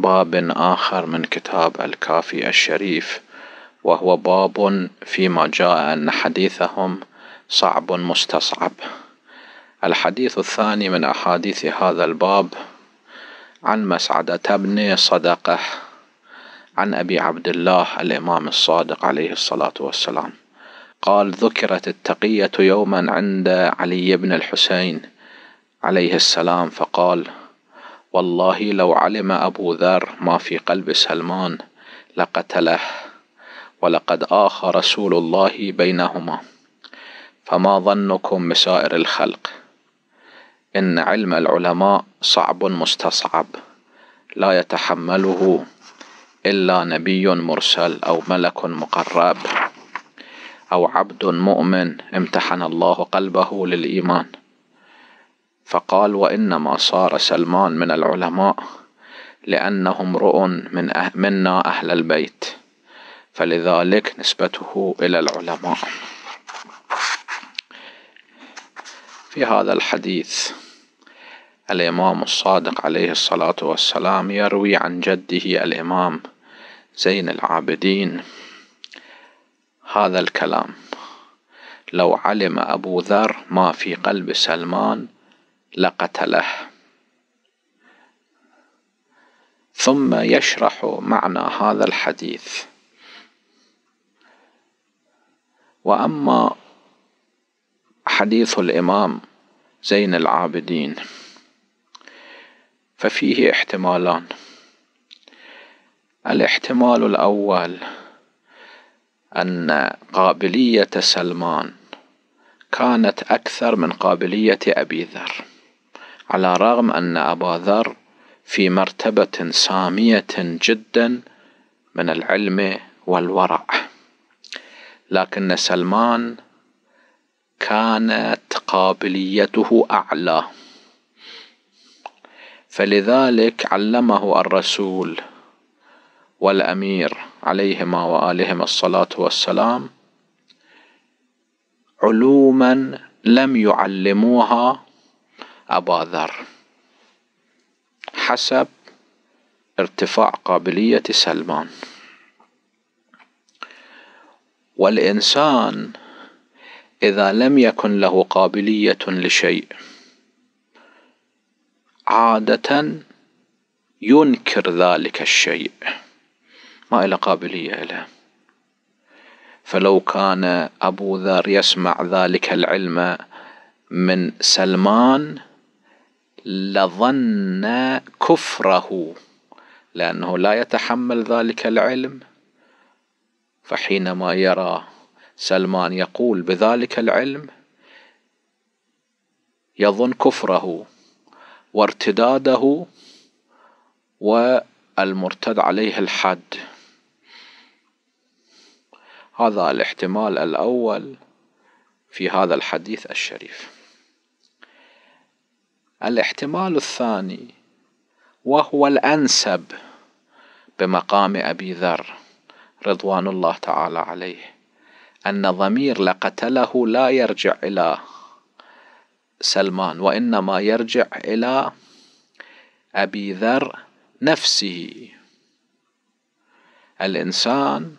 باب آخر من كتاب الكافي الشريف وهو باب فيما جاء أن حديثهم صعب مستصعب الحديث الثاني من أحاديث هذا الباب عن مسعدة بن صدقة عن أبي عبد الله الإمام الصادق عليه الصلاة والسلام قال ذكرت التقية يوما عند علي بن الحسين عليه السلام فقال والله لو علم أبو ذر ما في قلب سلمان لقتله ولقد آخى رسول الله بينهما فما ظنكم بسائر الخلق إن علم العلماء صعب مستصعب لا يتحمله إلا نبي مرسل أو ملك مقرب أو عبد مؤمن امتحن الله قلبه للإيمان فقال وإنما صار سلمان من العلماء لأنه امرؤ من أه منا أهل البيت فلذلك نسبته إلى العلماء في هذا الحديث الإمام الصادق عليه الصلاة والسلام يروي عن جده الإمام زين العابدين هذا الكلام لو علم أبو ذر ما في قلب سلمان لقتله ثم يشرح معنى هذا الحديث واما حديث الامام زين العابدين ففيه احتمالان الاحتمال الاول ان قابليه سلمان كانت اكثر من قابليه ابي ذر على الرغم أن أبا ذر في مرتبة سامية جدا من العلم والورع لكن سلمان كانت قابليته أعلى فلذلك علمه الرسول والأمير عليهما وآلهما الصلاة والسلام علوما لم يعلموها أبا ذر حسب ارتفاع قابلية سلمان والإنسان إذا لم يكن له قابلية لشيء عادة ينكر ذلك الشيء ما إلى قابلية له فلو كان أبو ذر يسمع ذلك العلم من سلمان لظن كفره لأنه لا يتحمل ذلك العلم فحينما يرى سلمان يقول بذلك العلم يظن كفره وارتداده والمرتد عليه الحد هذا الاحتمال الأول في هذا الحديث الشريف الاحتمال الثاني وهو الأنسب بمقام أبي ذر رضوان الله تعالى عليه أن ضمير لقتله لا يرجع إلى سلمان وإنما يرجع إلى أبي ذر نفسه الإنسان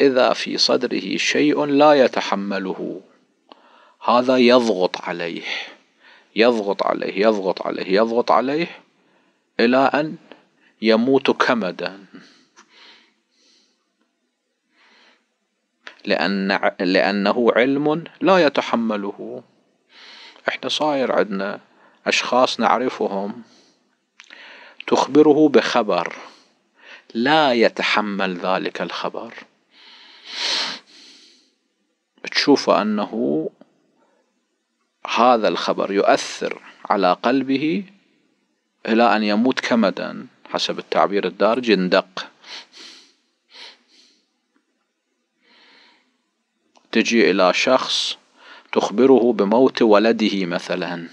إذا في صدره شيء لا يتحمله هذا يضغط عليه يضغط عليه يضغط عليه يضغط عليه إلى أن يموت كمدا لأن لأنه علم لا يتحمله احنا صاير عندنا أشخاص نعرفهم تخبره بخبر لا يتحمل ذلك الخبر تشوف أنه هذا الخبر يؤثر على قلبه إلى أن يموت كمدا حسب التعبير الدارجي جندق تجي إلى شخص تخبره بموت ولده مثلا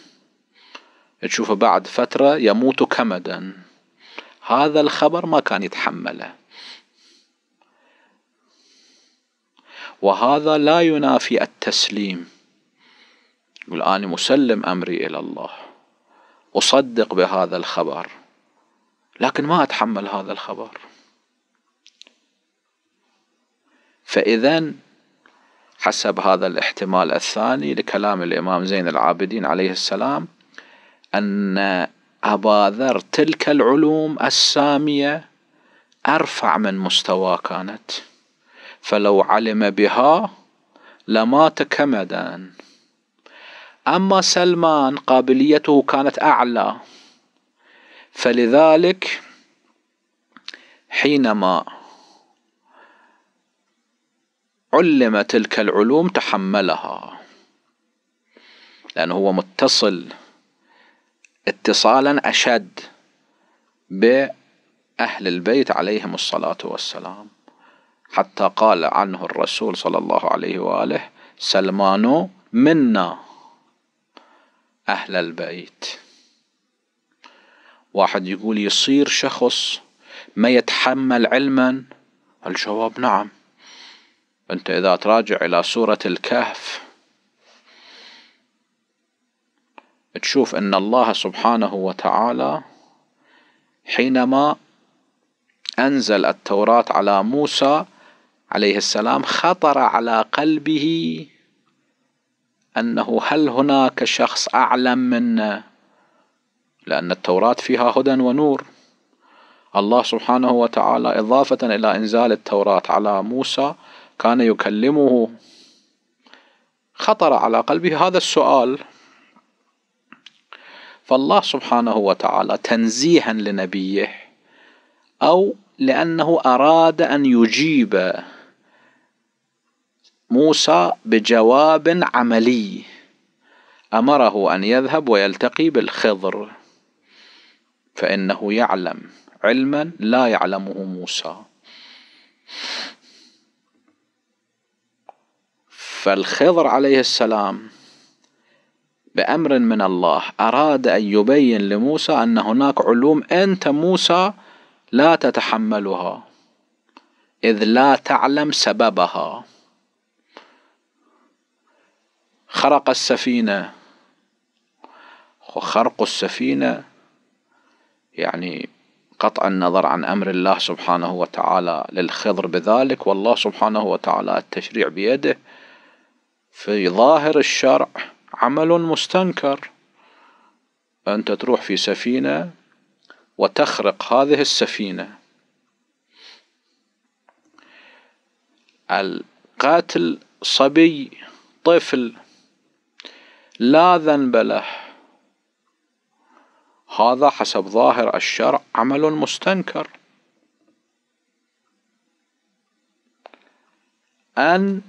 تشوفه بعد فترة يموت كمدا هذا الخبر ما كان يتحمله وهذا لا ينافي التسليم يقول أنا مسلم أمري إلى الله أصدق بهذا الخبر لكن ما أتحمل هذا الخبر فإذا حسب هذا الاحتمال الثاني لكلام الإمام زين العابدين عليه السلام أن أبا ذر تلك العلوم السامية أرفع من مستوى كانت فلو علم بها لمات كمدا أما سلمان قابليته كانت أعلى فلذلك حينما علم تلك العلوم تحملها لأنه هو متصل اتصالا أشد بأهل البيت عليهم الصلاة والسلام حتى قال عنه الرسول صلى الله عليه وآله سلمان منا أهل البيت واحد يقول يصير شخص ما يتحمل علما الجواب نعم أنت إذا تراجع إلى سورة الكهف تشوف أن الله سبحانه وتعالى حينما أنزل التوراة على موسى عليه السلام خطر على قلبه أنه هل هناك شخص أعلم منا لأن التوراة فيها هدى ونور الله سبحانه وتعالى إضافة إلى إنزال التوراة على موسى كان يكلمه خطر على قلبه هذا السؤال فالله سبحانه وتعالى تنزيها لنبيه أو لأنه أراد أن يجيب موسى بجواب عملي امره ان يذهب ويلتقي بالخضر فانه يعلم علما لا يعلمه موسى فالخضر عليه السلام بأمر من الله أراد أن يبين لموسى أن هناك علوم أنت موسى لا تتحملها إذ لا تعلم سببها خرق السفينة وخرق السفينة يعني قطع النظر عن أمر الله سبحانه وتعالى للخضر بذلك والله سبحانه وتعالى التشريع بيده في ظاهر الشرع عمل مستنكر أنت تروح في سفينة وتخرق هذه السفينة القاتل صبي طفل لا ذنب له هذا حسب ظاهر الشرع عمل مستنكر أن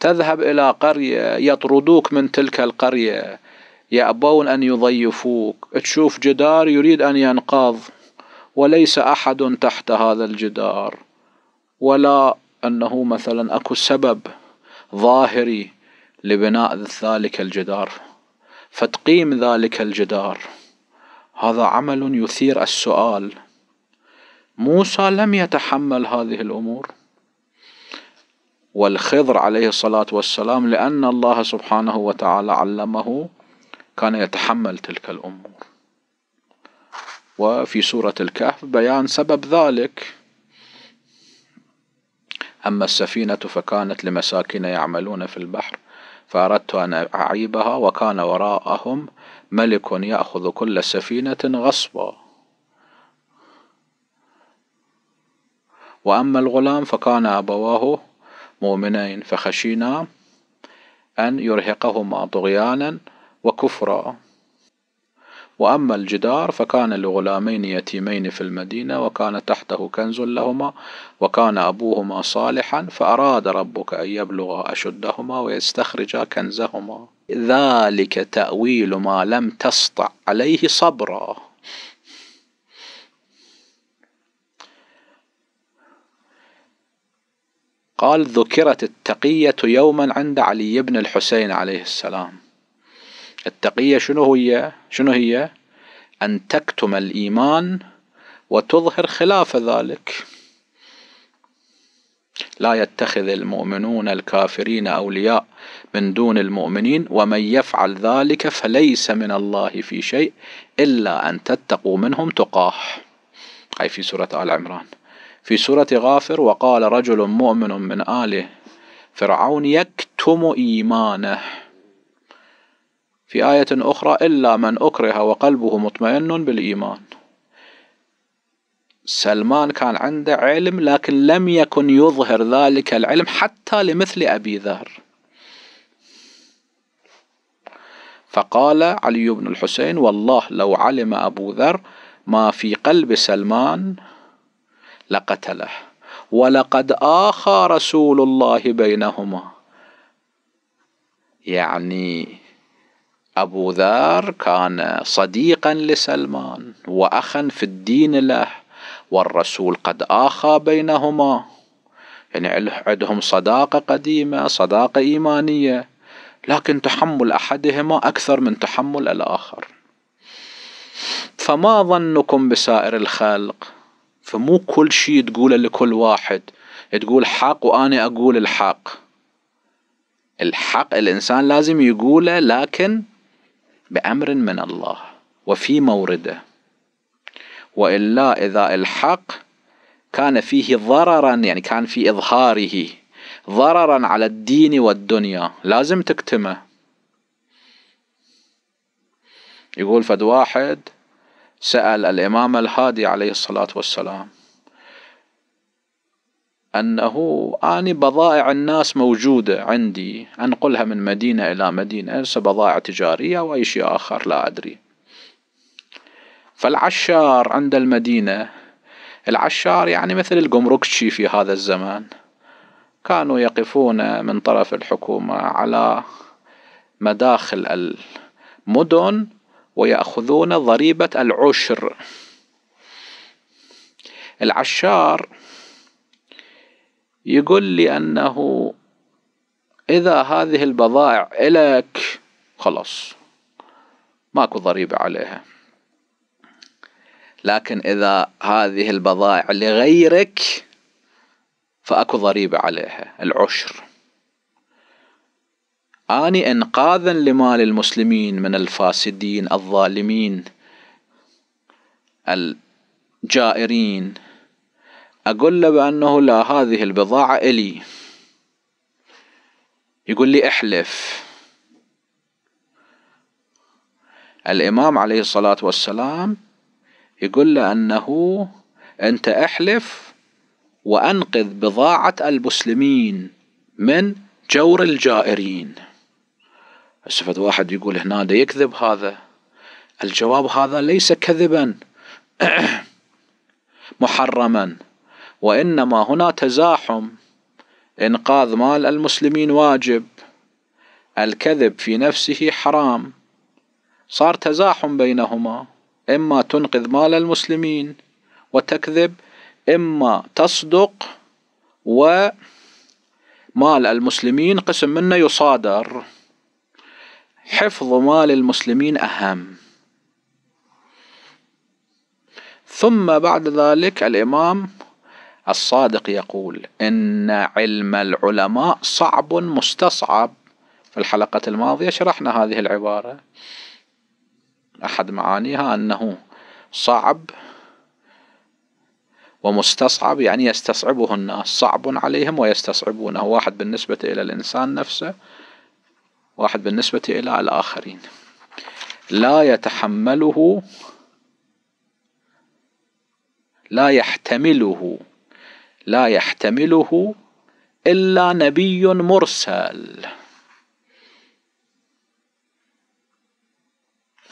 تذهب إلى قرية يطردوك من تلك القرية يأبون أن يضيفوك تشوف جدار يريد أن ينقض وليس أحد تحت هذا الجدار ولا أنه مثلا أكو سبب ظاهري لبناء ذلك الجدار فتقيم ذلك الجدار هذا عمل يثير السؤال موسى لم يتحمل هذه الامور والخضر عليه الصلاه والسلام لان الله سبحانه وتعالى علمه كان يتحمل تلك الامور وفي سوره الكهف بيان سبب ذلك اما السفينه فكانت لمساكين يعملون في البحر فأردت أن أعيبها وكان وراءهم ملك يأخذ كل سفينة غصبا وأما الغلام فكان أبواه مؤمنين فخشينا أن يرهقهما طغيانا وكفرا وأما الجدار فكان لغلامين يتيمين في المدينة وكان تحته كنز لهما وكان أبوهما صالحا فأراد ربك أن يبلغ أشدهما ويستخرج كنزهما ذلك تأويل ما لم تسطع عليه صبرا قال ذكرت التقية يوما عند علي بن الحسين عليه السلام التقية شنو هي شنو هي أن تكتم الإيمان وتظهر خلاف ذلك لا يتخذ المؤمنون الكافرين أولياء من دون المؤمنين ومن يفعل ذلك فليس من الله في شيء إلا أن تتقوا منهم تقاه أي في سورة آل عمران في سورة غافر وقال رجل مؤمن من آل فرعون يكتم إيمانه في آية أخرى إلا من أكره وقلبه مطمئن بالإيمان سلمان كان عنده علم لكن لم يكن يظهر ذلك العلم حتى لمثل أبي ذر فقال علي بن الحسين والله لو علم أبو ذر ما في قلب سلمان لقتله ولقد آخى رسول الله بينهما يعني أبو ذر كان صديقا لسلمان وأخا في الدين له والرسول قد آخى بينهما يعني عندهم صداقة قديمة صداقة إيمانية لكن تحمل أحدهما أكثر من تحمل الآخر فما ظنكم بسائر الخلق فمو كل شيء تقوله لكل واحد تقول حق وأنا أقول الحق الحق الإنسان لازم يقوله لكن بأمر من الله وفي مورده وإلا إذا الحق كان فيه ضررا يعني كان في إظهاره ضررا على الدين والدنيا لازم تكتمه يقول فد واحد سأل الإمام الهادي عليه الصلاة والسلام انه اني بضائع الناس موجودة عندي انقلها من مدينة الى مدينة بضائع تجارية او اي شيء اخر لا ادري فالعشار عند المدينة العشار يعني مثل الجمركشي في هذا الزمان كانوا يقفون من طرف الحكومة على مداخل المدن ويأخذون ضريبة العشر العشار يقول لي أنه إذا هذه البضائع إلك خلاص ماكو ضريبة عليها لكن إذا هذه البضائع لغيرك فأكو ضريبة عليها العشر أني إنقاذا لمال المسلمين من الفاسدين الظالمين الجائرين أقول له بأنه لا هذه البضاعة إلي يقول لي احلف الإمام عليه الصلاة والسلام يقول له أنه أنت احلف وأنقذ بضاعة المسلمين من جور الجائرين فد واحد يقول هنا ده يكذب هذا الجواب هذا ليس كذبا محرما وإنما هنا تزاحم إنقاذ مال المسلمين واجب الكذب في نفسه حرام صار تزاحم بينهما إما تنقذ مال المسلمين وتكذب إما تصدق ومال المسلمين قسم منه يصادر حفظ مال المسلمين أهم ثم بعد ذلك الإمام الصادق يقول إن علم العلماء صعب مستصعب في الحلقة الماضية شرحنا هذه العبارة أحد معانيها أنه صعب ومستصعب يعني يستصعبه الناس صعب عليهم ويستصعبونه واحد بالنسبة إلى الإنسان نفسه واحد بالنسبة إلى الآخرين لا يتحمله لا يحتمله لا يحتمله الا نبي مرسل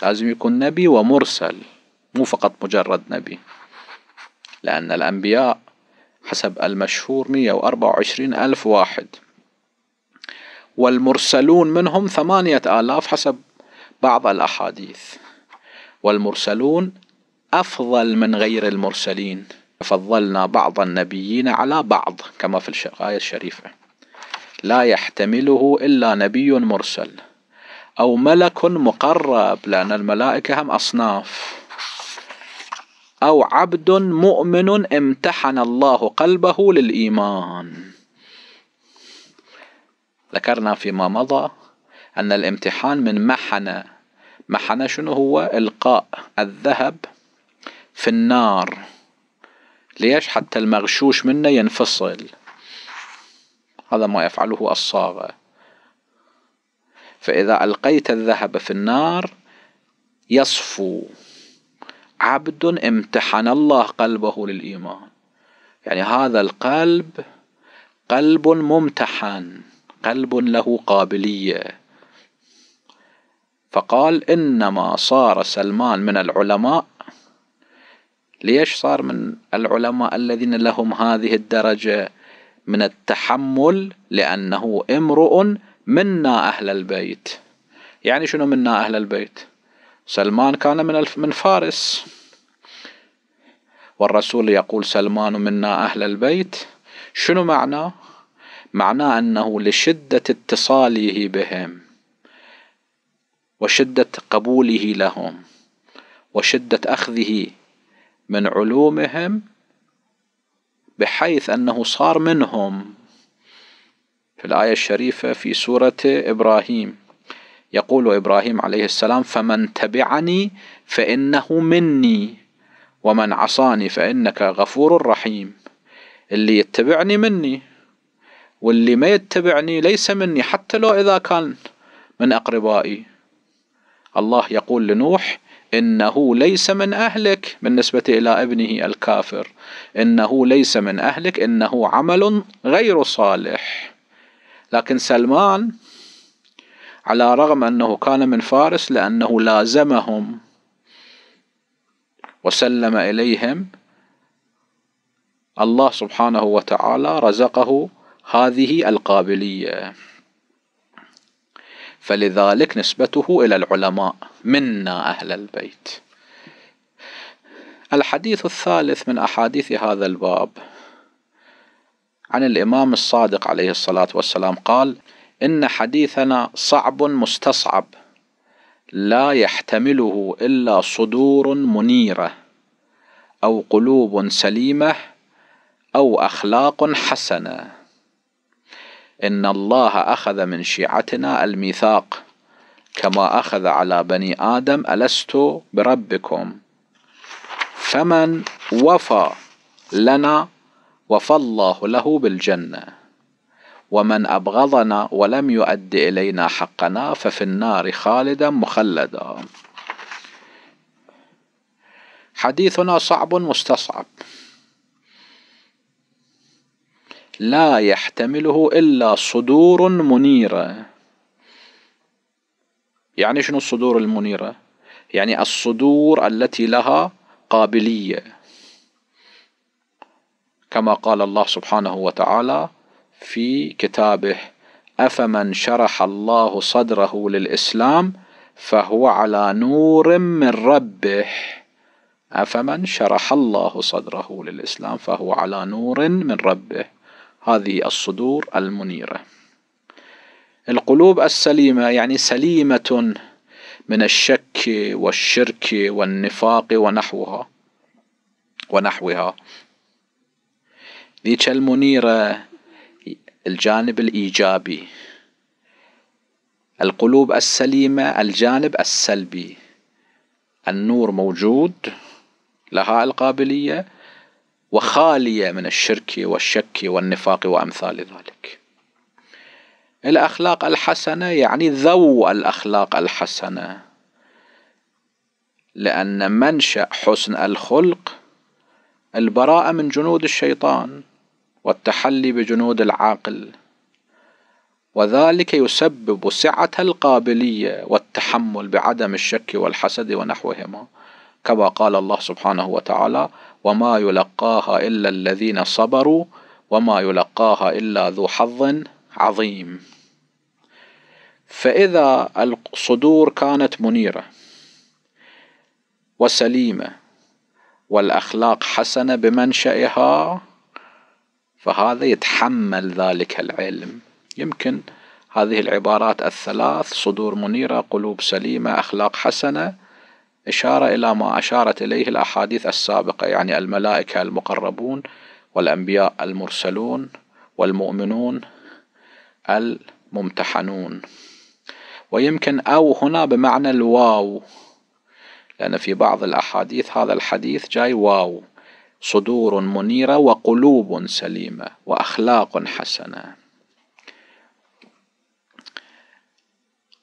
لازم يكون نبي ومرسل مو فقط مجرد نبي لأن الأنبياء حسب المشهور 124 ألف واحد والمرسلون منهم ثمانية آلاف حسب بعض الأحاديث والمرسلون أفضل من غير المرسلين فضلنا بعض النبيين على بعض كما في الآية الشريفة لا يحتمله إلا نبي مرسل أو ملك مقرب لأن الملائكة هم أصناف أو عبد مؤمن امتحن الله قلبه للإيمان ذكرنا فيما مضى أن الامتحان من محنة محنة شنو هو إلقاء الذهب في النار ليش حتى المغشوش منه ينفصل هذا ما يفعله الصاغة فإذا ألقيت الذهب في النار يصفو عبد امتحن الله قلبه للإيمان يعني هذا القلب قلب ممتحن قلب له قابلية فقال إنما صار سلمان من العلماء ليش صار من العلماء الذين لهم هذه الدرجة من التحمل لأنه امرؤ منا أهل البيت يعني شنو منا أهل البيت سلمان كان من من فارس والرسول يقول سلمان منا أهل البيت شنو معناه معناه أنه لشدة اتصاله بهم وشدة قبوله لهم وشدة أخذه من علومهم بحيث أنه صار منهم في الآية الشريفة في سورة إبراهيم يقول إبراهيم عليه السلام فمن تبعني فإنه مني ومن عصاني فإنك غفور رحيم اللي يتبعني مني واللي ما يتبعني ليس مني حتى لو إذا كان من أقربائي الله يقول لنوح إنه ليس من أهلك بالنسبة إلى ابنه الكافر إنه ليس من أهلك إنه عمل غير صالح لكن سلمان على رغم أنه كان من فارس لأنه لازمهم وسلم إليهم الله سبحانه وتعالى رزقه هذه القابليه فلذلك نسبته إلى العلماء منا أهل البيت الحديث الثالث من أحاديث هذا الباب عن الإمام الصادق عليه الصلاة والسلام قال إن حديثنا صعب مستصعب لا يحتمله إلا صدور منيرة أو قلوب سليمة أو أخلاق حسنة إن الله أخذ من شيعتنا الميثاق كما أخذ على بني آدم ألست بربكم فمن وفى لنا وفى الله له بالجنة ومن أبغضنا ولم يؤد إلينا حقنا ففي النار خالدا مخلدا حديثنا صعب مستصعب لا يحتمله إلا صدور منيرة يعني شنو الصدور المنيرة يعني الصدور التي لها قابلية كما قال الله سبحانه وتعالى في كتابه أفمن شرح الله صدره للإسلام فهو على نور من ربه أفمن شرح الله صدره للإسلام فهو على نور من ربه هذه الصدور المنيرة القلوب السليمة يعني سليمة من الشك والشرك والنفاق ونحوها ونحوها ذيك المنيرة الجانب الإيجابي القلوب السليمة الجانب السلبي النور موجود لها القابلية وخالية من الشرك والشك والنفاق وأمثال ذلك الأخلاق الحسنة يعني ذو الأخلاق الحسنة لأن منشأ حسن الخلق البراءة من جنود الشيطان والتحلي بجنود العاقل وذلك يسبب سعة القابلية والتحمل بعدم الشك والحسد ونحوهما كما قال الله سبحانه وتعالى وما يلقاها إلا الذين صبروا وما يلقاها إلا ذو حظ عظيم فإذا الصدور كانت منيرة وسليمة والأخلاق حسنة بمنشئها فهذا يتحمل ذلك العلم يمكن هذه العبارات الثلاث صدور منيرة قلوب سليمة أخلاق حسنة إشارة إلى ما أشارت إليه الأحاديث السابقة يعني الملائكة المقربون والأنبياء المرسلون والمؤمنون الممتحنون ويمكن أو هنا بمعنى الواو لأن في بعض الأحاديث هذا الحديث جاي واو صدور منيرة وقلوب سليمة وأخلاق حسنة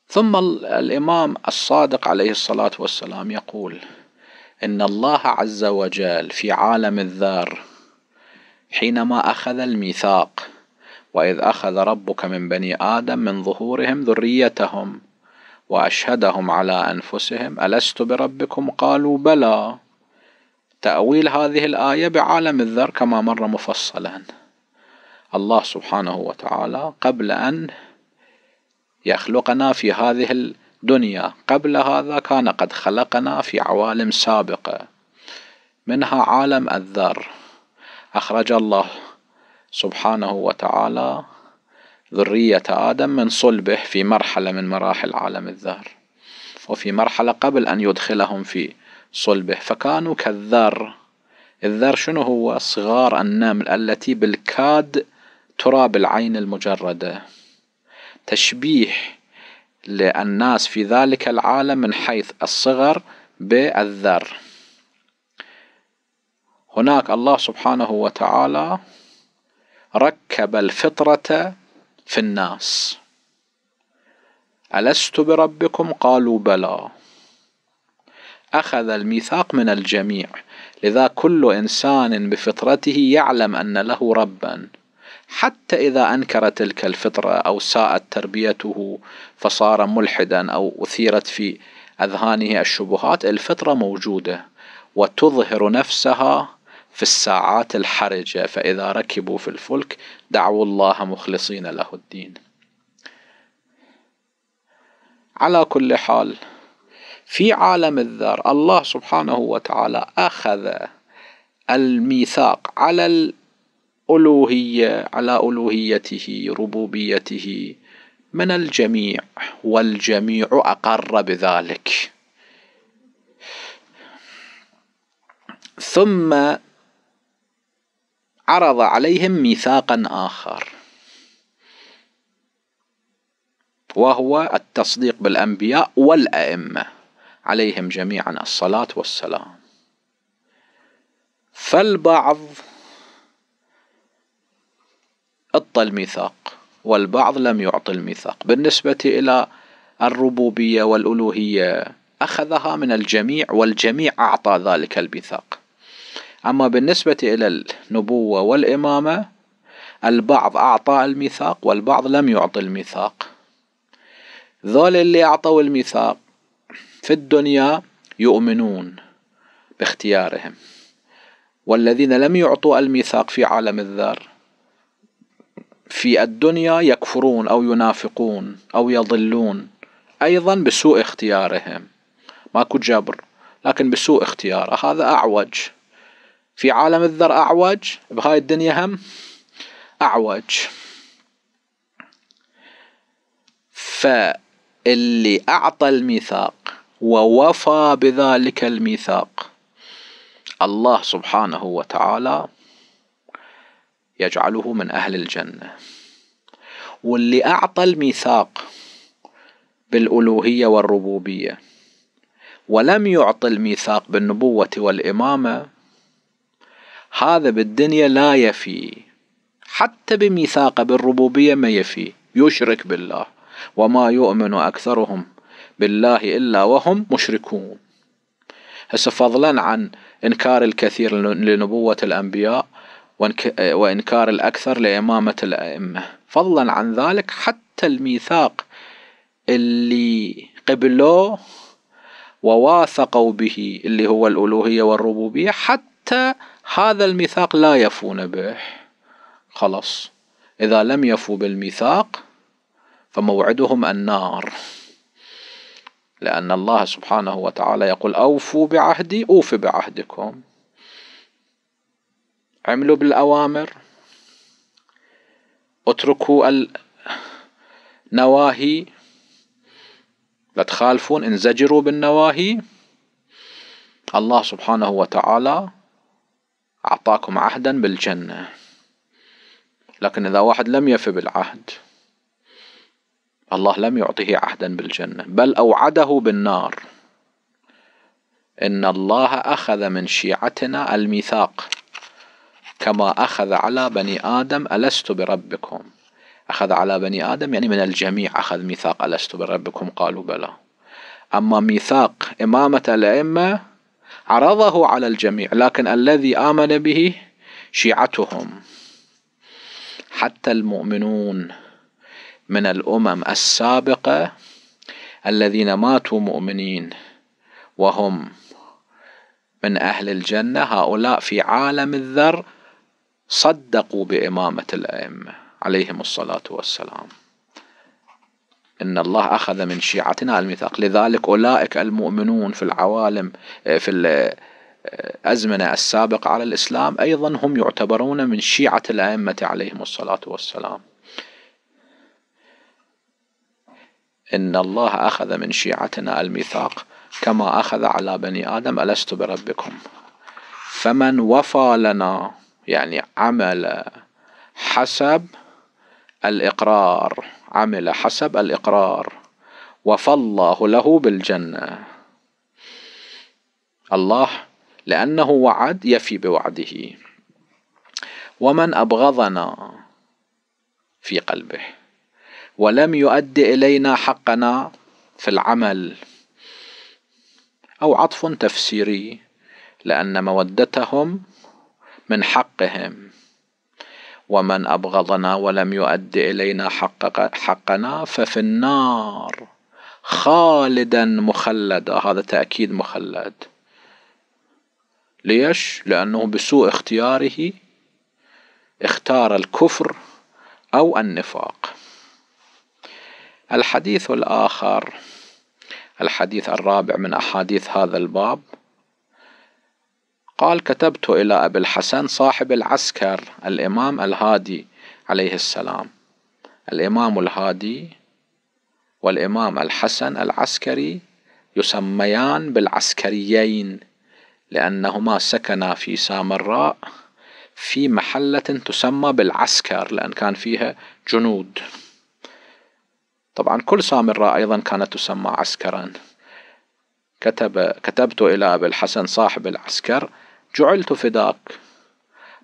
ثم الامام الصادق عليه الصلاه والسلام يقول ان الله عز وجل في عالم الذر حينما اخذ الميثاق واذ اخذ ربك من بني ادم من ظهورهم ذريتهم واشهدهم على انفسهم الست بربكم قالوا بلى تاويل هذه الايه بعالم الذر كما مر مفصلا الله سبحانه وتعالى قبل ان يخلقنا في هذه الدنيا قبل هذا كان قد خلقنا في عوالم سابقة منها عالم الذر أخرج الله سبحانه وتعالى ذرية آدم من صلبه في مرحلة من مراحل عالم الذر وفي مرحلة قبل أن يدخلهم في صلبه فكانوا كالذر الذر شنو هو صغار النمل التي بالكاد ترى بالعين المجرده تشبيه للناس في ذلك العالم من حيث الصغر بالذر هناك الله سبحانه وتعالى ركب الفطرة في الناس ألست بربكم قالوا بلى أخذ الميثاق من الجميع لذا كل إنسان بفطرته يعلم أن له ربًا حتى إذا أنكر تلك الفطرة أو ساءت تربيته فصار ملحدا أو أثيرت في أذهانه الشبهات الفطرة موجودة وتظهر نفسها في الساعات الحرجة فإذا ركبوا في الفلك دعوا الله مخلصين له الدين على كل حال في عالم الذر الله سبحانه وتعالى أخذ الميثاق على ألوهية على ألوهيته ربوبيته من الجميع والجميع أقر بذلك ثم عرض عليهم ميثاقا آخر وهو التصديق بالأنبياء والأئمة عليهم جميعا الصلاة والسلام فالبعض اعطى الميثاق والبعض لم يعطي الميثاق بالنسبة إلى الربوبية والألوهية أخذها من الجميع والجميع أعطى ذلك الميثاق أما بالنسبة إلى النبوة والإمامة البعض أعطى الميثاق والبعض لم يعطي الميثاق ذول اللي أعطوا الميثاق في الدنيا يؤمنون باختيارهم والذين لم يعطوا الميثاق في عالم الذر في الدنيا يكفرون أو ينافقون أو يضلون أيضا بسوء اختيارهم ماكو جبر لكن بسوء اختياره هذا أعوج في عالم الذر أعوج بهاي الدنيا هم أعوج فاللي أعطى الميثاق ووفى بذلك الميثاق الله سبحانه وتعالى يجعله من أهل الجنة واللي أعطى الميثاق بالألوهية والربوبية ولم يعطي الميثاق بالنبوة والإمامة هذا بالدنيا لا يفي حتى بميثاقه بالربوبية ما يفي يشرك بالله وما يؤمن أكثرهم بالله إلا وهم مشركون هسه فضلا عن إنكار الكثير لنبوة الأنبياء وإنكار الأكثر لإمامة الأئمة فضلا عن ذلك حتى الميثاق اللي قبلوه وواثقوا به اللي هو الألوهية والربوبية حتى هذا الميثاق لا يفون به خلاص إذا لم يفوا بالميثاق فموعدهم النار لأن الله سبحانه وتعالى يقول أوفوا بعهدي أوف بعهدكم عملوا بالأوامر اتركوا النواهي لا تخالفون انزجروا بالنواهي الله سبحانه وتعالى أعطاكم عهدا بالجنة لكن إذا واحد لم يف بالعهد الله لم يعطه عهدا بالجنة بل أوعده بالنار إن الله أخذ من شيعتنا الميثاق كما أخذ على بني آدم ألست بربكم أخذ على بني آدم يعني من الجميع أخذ ميثاق ألست بربكم قالوا بلى أما ميثاق إمامة الأئمة عرضه على الجميع لكن الذي آمن به شيعتهم حتى المؤمنون من الأمم السابقة الذين ماتوا مؤمنين وهم من أهل الجنة هؤلاء في عالم الذر صدقوا بإمامة الأئمة عليهم الصلاة والسلام إن الله أخذ من شيعتنا الميثاق لذلك أولئك المؤمنون في العوالم في الأزمنة السابقة على الإسلام أيضا هم يعتبرون من شيعة الأئمة عليهم الصلاة والسلام إن الله أخذ من شيعتنا الميثاق كما أخذ على بني آدم ألست بربكم فمن وفى لنا يعني عمل حسب الإقرار عمل حسب الإقرار وفالله له بالجنة الله لأنه وعد يفي بوعده ومن أبغضنا في قلبه ولم يؤد إلينا حقنا في العمل أو عطف تفسيري لأن مودتهم من حقهم ومن أبغضنا ولم يؤد إلينا حق حقنا ففي النار خالدا مخلدا هذا تأكيد مخلد ليش؟ لأنه بسوء اختياره اختار الكفر أو النفاق الحديث الآخر الحديث الرابع من أحاديث هذا الباب قال كتبت إلى أبي الحسن صاحب العسكر الإمام الهادي عليه السلام الإمام الهادي والإمام الحسن العسكري يسميان بالعسكريين لأنهما سكنا في سامراء في محلة تسمى بالعسكر لأن كان فيها جنود طبعا كل سامراء أيضا كانت تسمى عسكرا كتب كتبت إلى أبي الحسن صاحب العسكر جعلت فداك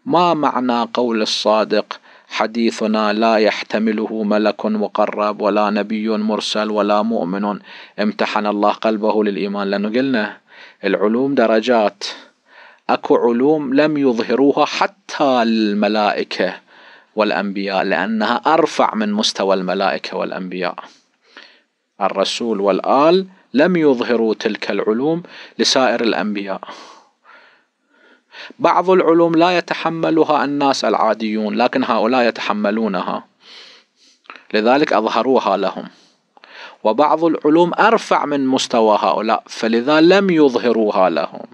ما معنى قول الصادق حديثنا لا يحتمله ملك مقرب ولا نبي مرسل ولا مؤمن امتحن الله قلبه للإيمان لأنه قلنا العلوم درجات أكو علوم لم يظهروها حتى الملائكة والأنبياء لأنها أرفع من مستوى الملائكة والأنبياء الرسول والآل لم يظهروا تلك العلوم لسائر الأنبياء بعض العلوم لا يتحملها الناس العاديون لكن هؤلاء يتحملونها لذلك أظهروها لهم وبعض العلوم أرفع من مستوى هؤلاء فلذا لم يظهروها لهم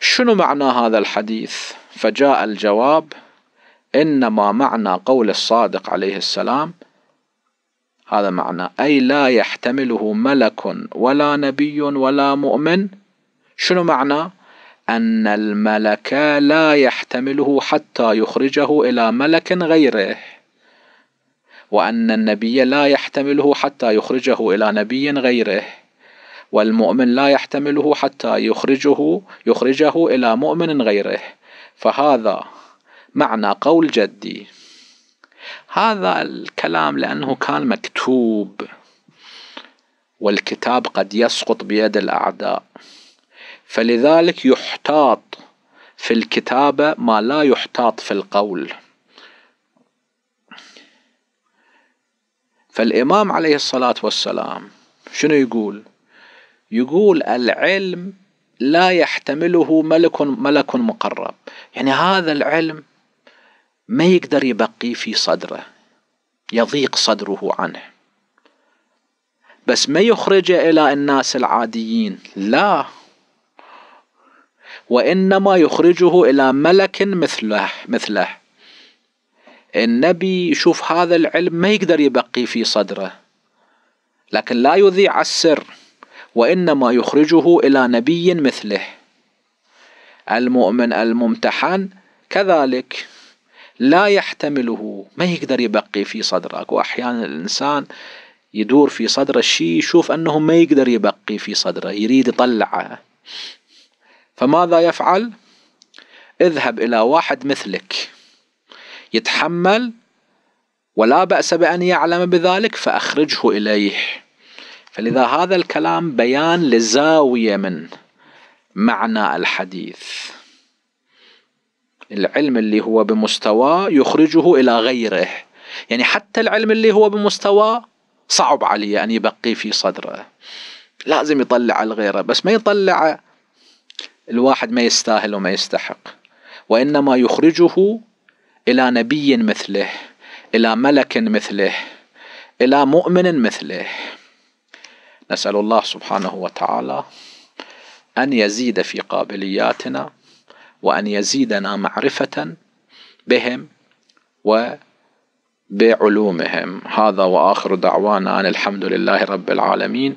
شنو معنى هذا الحديث فجاء الجواب إنما معنى قول الصادق عليه السلام هذا معنى أي لا يحتمله ملك ولا نبي ولا مؤمن شنو معنى أن الملك لا يحتمله حتى يخرجه إلى ملك غيره وأن النبي لا يحتمله حتى يخرجه إلى نبي غيره والمؤمن لا يحتمله حتى يخرجه يخرجه إلى مؤمن غيره فهذا معنى قول جدي هذا الكلام لأنه كان مكتوب والكتاب قد يسقط بيد الأعداء فلذلك يحتاط في الكتابة ما لا يحتاط في القول فالإمام عليه الصلاة والسلام شنو يقول يقول العلم لا يحتمله ملك ملك مقرب يعني هذا العلم ما يقدر يبقيه في صدره يضيق صدره عنه بس ما يخرجه إلى الناس العاديين لا وإنما يخرجه إلى ملك مثله مثله النبي يشوف هذا العلم ما يقدر يبقي في صدره لكن لا يذيع السر وإنما يخرجه إلى نبي مثله المؤمن الممتحن كذلك لا يحتمله ما يقدر يبقي في صدرك وأحيانا الإنسان يدور في صدره شيء يشوف أنه ما يقدر يبقي في صدره يريد يطلعه فماذا يفعل اذهب إلى واحد مثلك يتحمل ولا بأس بأن يعلم بذلك فأخرجه إليه فلذا هذا الكلام بيان لزاوية من معنى الحديث العلم اللي هو بمستوى يخرجه إلى غيره يعني حتى العلم اللي هو بمستوى صعب عليه أن يبقيه في صدره لازم يطلع الغيره بس ما يطلع الواحد ما يستاهل وما يستحق وإنما يخرجه إلى نبي مثله إلى ملك مثله إلى مؤمن مثله نسأل الله سبحانه وتعالى أن يزيد في قابلياتنا وأن يزيدنا معرفة بهم وبعلومهم هذا وآخر دعوانا أن الحمد لله رب العالمين